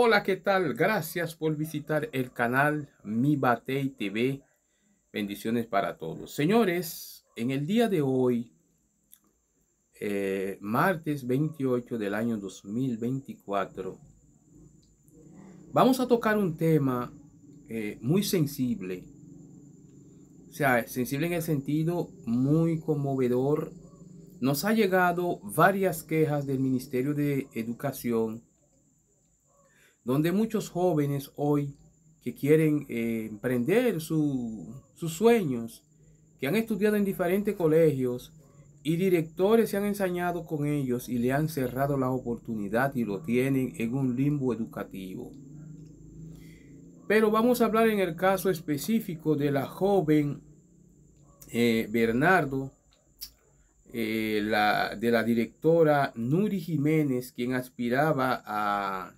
Hola, ¿qué tal? Gracias por visitar el canal Mi Batey TV. Bendiciones para todos. Señores, en el día de hoy, eh, martes 28 del año 2024, vamos a tocar un tema eh, muy sensible. O sea, sensible en el sentido muy conmovedor. Nos ha llegado varias quejas del Ministerio de Educación donde muchos jóvenes hoy que quieren eh, emprender sus sueños, que han estudiado en diferentes colegios y directores se han ensañado con ellos y le han cerrado la oportunidad y lo tienen en un limbo educativo. Pero vamos a hablar en el caso específico de la joven eh, Bernardo, eh, de la directora Nuri Jiménez, quien aspiraba a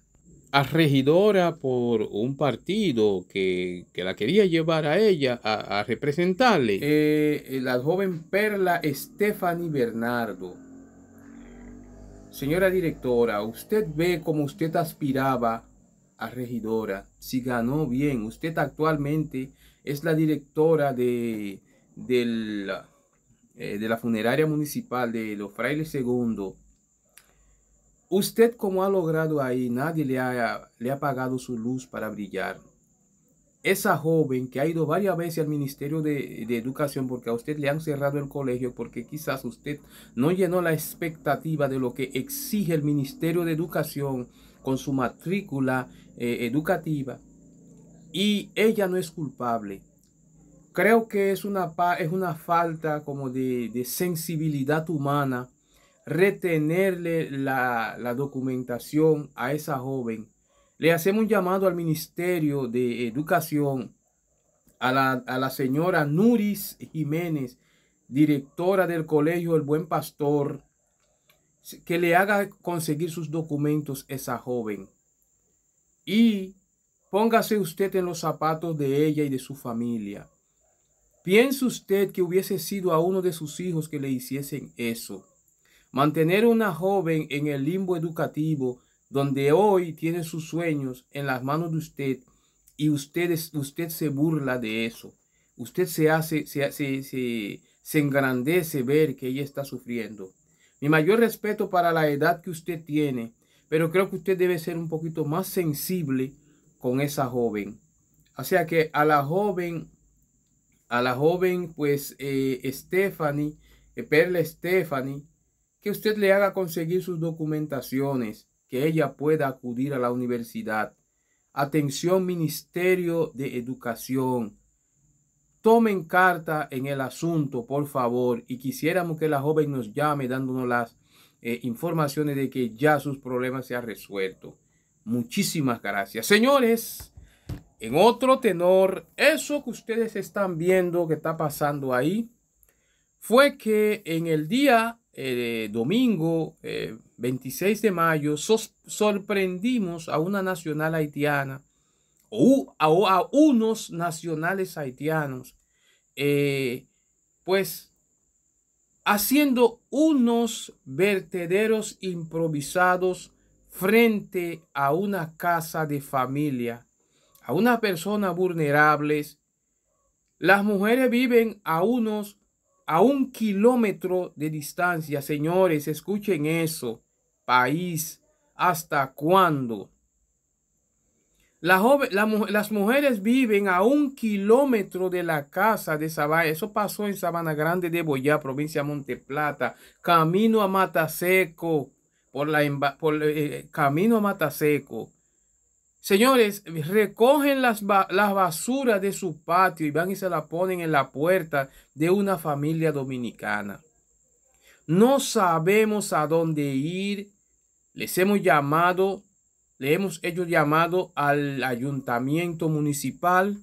a regidora por un partido que, la quería llevar a ella a, representarle. Eh, la joven Perla Stephanie Bernardo. Señora directora, usted ve como usted aspiraba a regidora. Si ganó bien, usted actualmente es la directora de, eh, de la funeraria municipal de los frailes segundo Usted como ha logrado ahí, nadie le ha, le pagado su luz para brillar. Esa joven que ha ido varias veces al Ministerio de, Educación porque a usted le han cerrado el colegio porque quizás usted no llenó la expectativa de lo que exige el Ministerio de Educación con su matrícula eh, educativa. Y ella no es culpable. Creo que es una, es una falta como de, de sensibilidad humana retenerle la, documentación a esa joven. Le hacemos un llamado al Ministerio de Educación, a la, señora Nuris Jiménez, directora del colegio El Buen Pastor, que le haga conseguir sus documentos esa joven. Y póngase usted en los zapatos de ella y de su familia. Piense usted que hubiese sido a uno de sus hijos que le hiciesen eso. Mantener una joven en el limbo educativo donde hoy tiene sus sueños en las manos de usted y usted, usted se burla de eso. Usted se hace, se, se, engrandece ver que ella está sufriendo. Mi mayor respeto para la edad que usted tiene, pero creo que usted debe ser un poquito más sensible con esa joven. O sea que a la joven, a la joven, pues eh, Stephanie, eh, Perla Stephanie, que usted le haga conseguir sus documentaciones, que ella pueda acudir a la universidad. Atención Ministerio de Educación. Tomen carta en el asunto, por favor, y quisiéramos que la joven nos llame dándonos las eh, informaciones de que ya sus problemas se han resuelto. Muchísimas gracias. Señores, en otro tenor, eso que ustedes están viendo que está pasando ahí fue que en el día eh, domingo 26 eh, de mayo sorprendimos a una nacional haitiana o a, unos nacionales haitianos, eh, pues haciendo unos vertederos improvisados frente a una casa de familia, a una persona vulnerables. Las mujeres viven a unos a un kilómetro de distancia. Señores, escuchen eso. País, ¿hasta cuándo? las mujeres viven a un kilómetro de la casa de Sabaya. Eso pasó en Sabana Grande de Boyá, provincia de Monteplata. Camino a Mataseco. Por la, por, eh, eh, camino a Mataseco. Señores, recogen las, las, basuras de su patio y van y se la ponen en la puerta de una familia dominicana. No sabemos a dónde ir. Les hemos llamado, le hemos hecho llamado al ayuntamiento municipal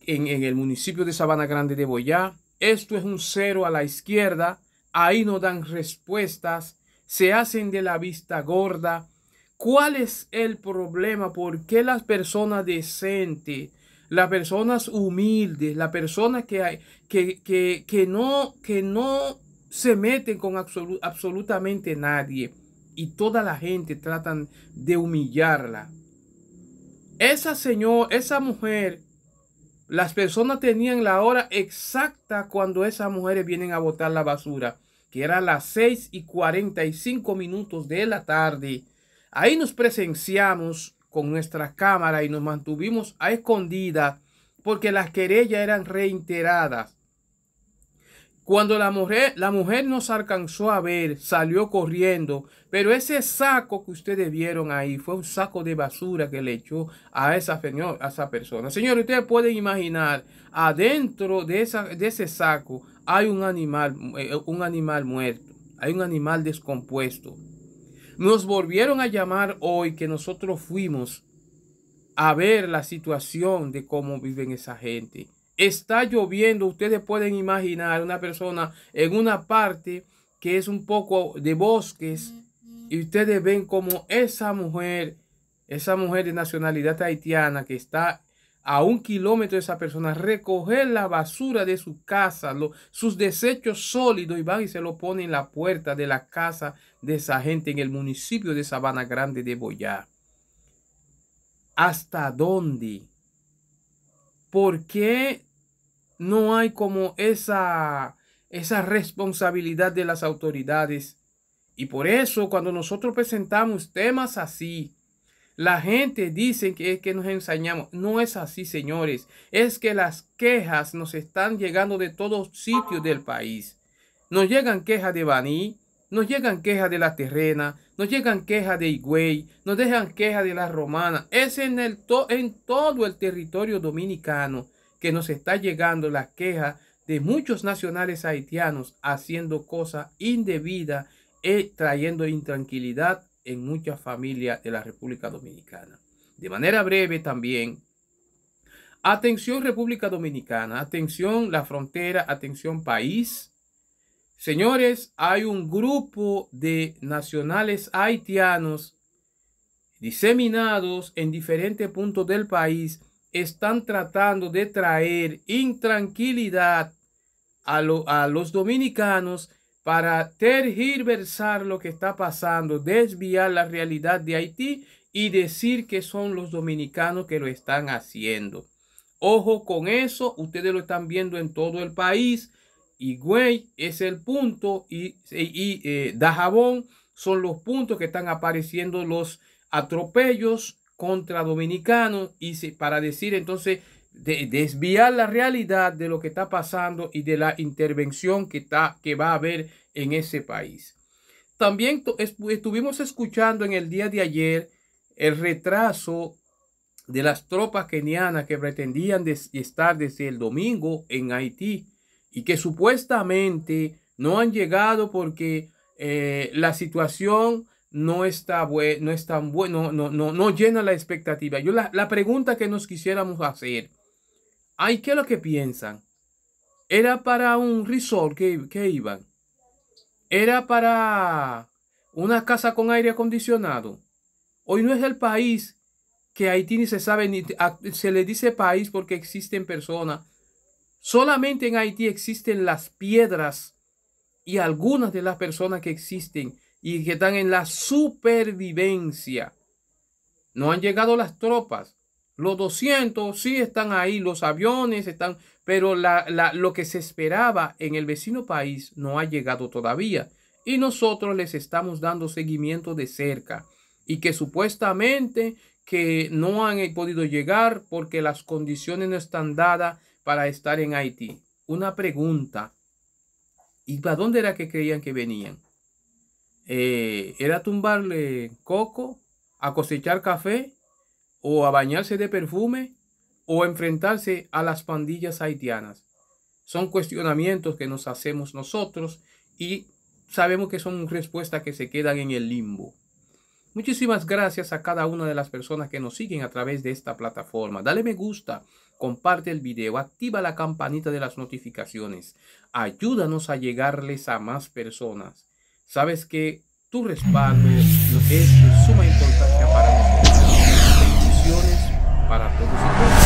en, en el municipio de Sabana Grande de Boyá. Esto es un cero a la izquierda. Ahí no dan respuestas. Se hacen de la vista gorda ¿Cuál es el problema? ¿Por qué las personas decentes, las personas humildes, las personas que, hay, que, que, que, no, que no se meten con absolutamente nadie y toda la gente tratan de humillarla? Esa señor, esa mujer, las personas tenían la hora exacta cuando esas mujeres vienen a botar la basura, que era las 6 y 45 minutos de la tarde Ahí nos presenciamos con nuestra cámara y nos mantuvimos a escondida porque las querellas eran reiteradas. Cuando la mujer, la mujer nos alcanzó a ver, salió corriendo, pero ese saco que ustedes vieron ahí fue un saco de basura que le echó a esa, a esa persona. señores ustedes pueden imaginar, adentro de, esa, de ese saco hay un animal, eh, un animal muerto, hay un animal descompuesto. Nos volvieron a llamar hoy que nosotros fuimos a ver la situación de cómo viven esa gente. Está lloviendo, ustedes pueden imaginar una persona en una parte que es un poco de bosques y ustedes ven como esa mujer, esa mujer de nacionalidad haitiana que está a un kilómetro de esa persona, recoger la basura de su casa, sus desechos sólidos y van y se lo ponen en la puerta de la casa de esa gente en el municipio de Sabana Grande de Boyá. ¿Hasta dónde? ¿Por qué no hay como esa, esa responsabilidad de las autoridades? Y por eso cuando nosotros presentamos temas así, la gente dice que es que nos ensañamos. No es así, señores. Es que las quejas nos están llegando de todos sitios del país. Nos llegan quejas de Baní, nos llegan quejas de la Terrena, nos llegan quejas de Higüey, nos dejan quejas de la Romana. Es en, el en todo el territorio dominicano que nos está llegando la queja de muchos nacionales haitianos haciendo cosas indebidas y eh, trayendo intranquilidad en muchas familias de la República Dominicana. De manera breve también, atención República Dominicana, atención la frontera, atención país. Señores, hay un grupo de nacionales haitianos diseminados en diferentes puntos del país, están tratando de traer intranquilidad a, a los dominicanos para tergiversar lo que está pasando, desviar la realidad de Haití y decir que son los dominicanos que lo están haciendo. Ojo con eso, ustedes lo están viendo en todo el país. Y güey es el punto y, y eh, Dajabón son los puntos que están apareciendo los atropellos contra dominicanos y para decir entonces desviar la realidad de lo que está pasando y de la intervención que, está, que va a haber en ese país. También estuvimos escuchando en el día de ayer el retraso de las tropas kenianas que pretendían estar desde el domingo en Haití y que supuestamente no han llegado porque eh, la situación no está, no es tan bueno, no, no, no, llena la expectativa. Yo la, la pregunta que nos quisiéramos hacer Ay, ¿qué es lo que piensan? Era para un resort que, que iban. Era para una casa con aire acondicionado. Hoy no es el país que Haití ni se sabe, ni se le dice país porque existen personas. Solamente en Haití existen las piedras y algunas de las personas que existen y que están en la supervivencia. No han llegado las tropas. Los 200 sí están ahí, los aviones están, pero la, la, lo que se esperaba en el vecino país no ha llegado todavía. Y nosotros les estamos dando seguimiento de cerca y que supuestamente que no han eh, podido llegar porque las condiciones no están dadas para estar en Haití. Una pregunta. ¿Y para dónde era que creían que venían? Eh, ¿Era tumbarle coco? ¿A cosechar café? o a bañarse de perfume o enfrentarse a las pandillas haitianas. Son cuestionamientos que nos hacemos nosotros y sabemos que son respuestas que se quedan en el limbo. Muchísimas gracias a cada una de las personas que nos siguen a través de esta plataforma. Dale me gusta, comparte el video, activa la campanita de las notificaciones. Ayúdanos a llegarles a más personas. Sabes que tu respaldo es de suma importancia para nosotros. para todos e todas.